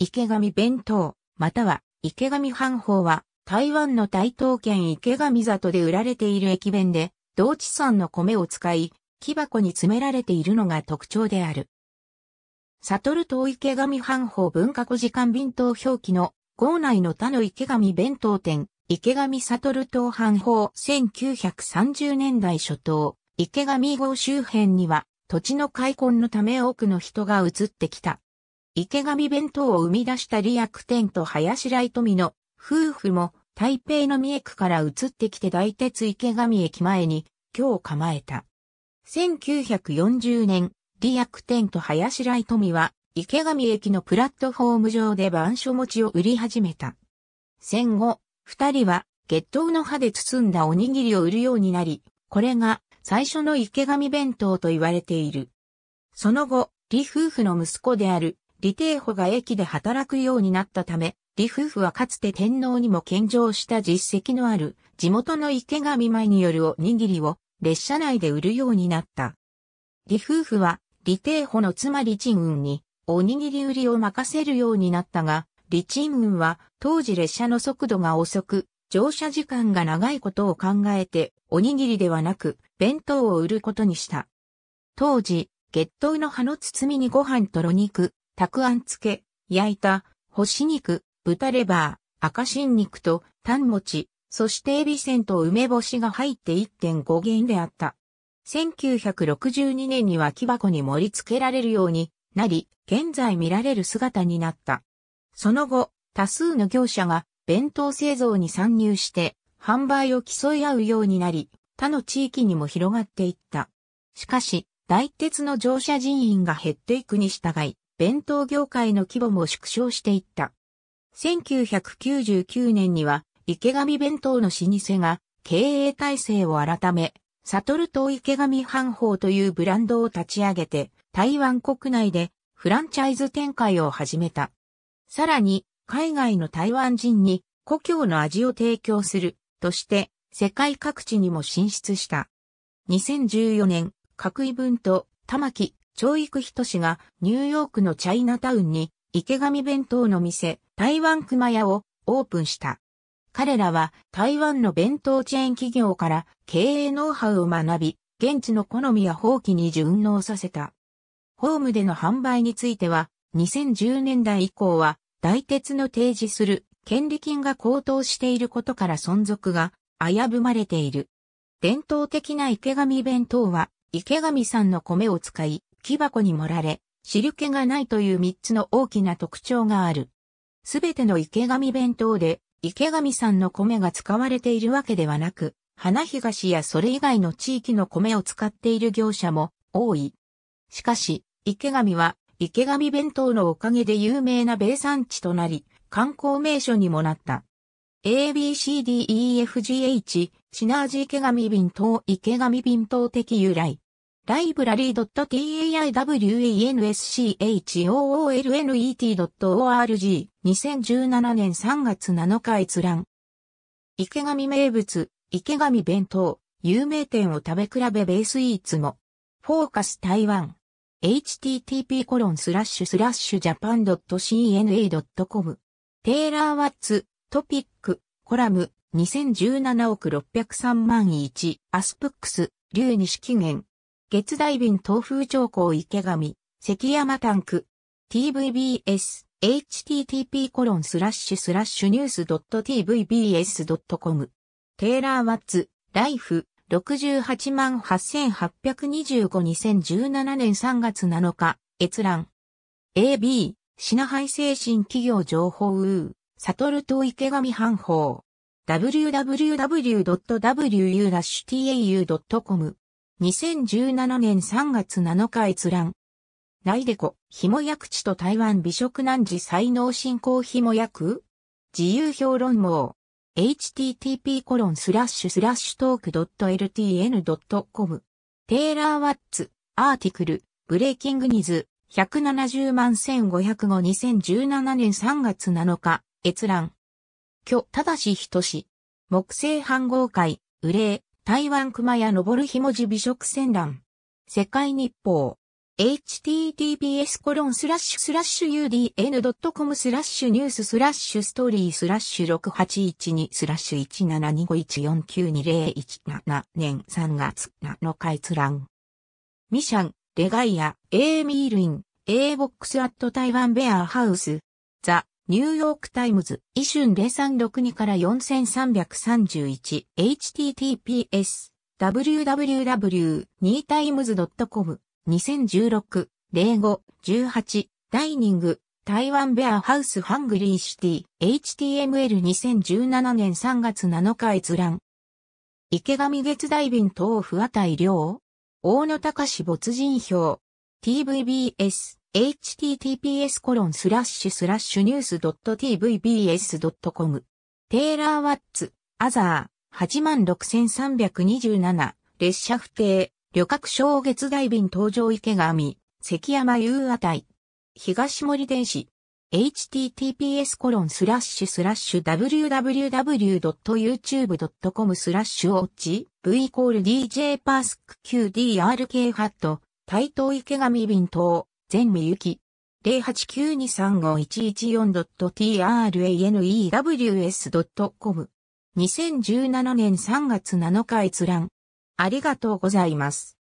池上弁当、または池上藩法は台湾の台東県池上里で売られている駅弁で、同地産の米を使い、木箱に詰められているのが特徴である。悟る島池上藩法文化古時間便当表記の校内の他の池上弁当店、池上悟島藩法1930年代初頭、池上号周辺には土地の開墾のため多くの人が移ってきた。池上弁当を生み出した利悪店と林来富の夫婦も台北の三重区から移ってきて大鉄池上駅前に今日構えた。1940年、利悪店と林来富は池上駅のプラットフォーム上で板書餅を売り始めた。戦後、二人は月頭の歯で包んだおにぎりを売るようになり、これが最初の池上弁当と言われている。その後、李夫婦の息子である李帝保が駅で働くようになったため、李夫婦はかつて天皇にも献上した実績のある地元の池上舞によるおにぎりを列車内で売るようになった。李夫婦は李帝保の妻李鎮雲におにぎり売りを任せるようになったが、李鎮雲は当時列車の速度が遅く、乗車時間が長いことを考えて、おにぎりではなく、弁当を売ることにした。当時、月頭の葉の包みにご飯とろ肉、たくあん漬け、焼いた、干し肉、豚レバー、赤新肉と、タン餅、そしてエビセンと梅干しが入って1.5元であった。1962年には木箱に盛り付けられるようになり、現在見られる姿になった。その後、多数の業者が弁当製造に参入して、販売を競い合うようになり、他の地域にも広がっていった。しかし、大鉄の乗車人員が減っていくに従い、弁当業界の規模も縮小していった。1999年には池上弁当の老舗が経営体制を改め、サトル島池上半宝というブランドを立ち上げて台湾国内でフランチャイズ展開を始めた。さらに海外の台湾人に故郷の味を提供するとして世界各地にも進出した。2014年、各位分と玉木張育氏がニューヨークのチャイナタウンに池上弁当の店、台湾熊屋をオープンした。彼らは台湾の弁当チェーン企業から経営ノウハウを学び、現地の好みや放棄に順応させた。ホームでの販売については、2010年代以降は、大鉄の提示する権利金が高騰していることから存続が危ぶまれている。伝統的な池上弁当は、池上さんの米を使い、木箱に盛られ、汁気がないという3つの大きな特徴がある。すべての池上弁当で、池上さんの米が使われているわけではなく、花東やそれ以外の地域の米を使っている業者も多い。しかし、池上は池上弁当のおかげで有名な米産地となり、観光名所にもなった。ABCDEFGH、シナージ池上便当池上便当的由来。l i b r a r y t a i w e n s c h o o l n e t o r g 2017年3月7日閲覧。池上名物、池上弁当、有名店を食べ比べベースイーツも。フォーカス台湾。http コロンスラッシュスラッシュジャパン .cna.com テイラー・ワッツ、トピック、コラム、2017億603万1、アスプックス、竜西紀元。月大便東風長江池上、関山タンク、tvbs、http コロンスラッシュスラッシュニュース .tvbs.com。テイラー・ワッツ、ライフ、68万8825-2017年3月7日、閲覧。AB、品配精神企業情報ウー、サトルと池上半報。www.wu-tau.com 2017年3月7日閲覧。内でこ、紐く地と台湾美食南寺才能振興紐く自由評論網。http コロンスラッシュスラッシュトーク .ltn.com テイラー・ワッツ、アーティクル、ブレイキングニズ、170万1505 2017年3月7日、閲覧。巨、ただしひとし。木星半合会、憂台湾熊谷登る日文字美食戦乱。世界日報。https コロンスラッシュスラッシュ udn.com スラッシュニューススラッシュストーリースラッシュ6812スラッシュ17251492017年3月7日閲覧。ミシャン、レガイア、エーミールイン、エーボックスアット台湾ベアハウス。ザ・ニューヨークタイムズ、イシュン0362から4331、https、www.2times.com、2016、05、18、ダイニング、台湾ベアハウスハングリーシティ、HTML2017 年3月7日閲覧。池上月大便等不値量大野隆没人票、TVBS。https コロンスラッシュスラッシュニュース .tvbs.com テイラー・ワッツ、アザー、86,327、列車不定、旅客小月台便搭乗池上、関山優あたい、東森電子、https コロンスラッシュスラッシュ www.youtube.com スラッシュオッチ v イコール dj パースク qdrk ハット、台東池上便等。全みゆき。0 8 9 2 3 5 1 1 4 t r a n e w s c o m 2017年3月7日閲覧。ありがとうございます。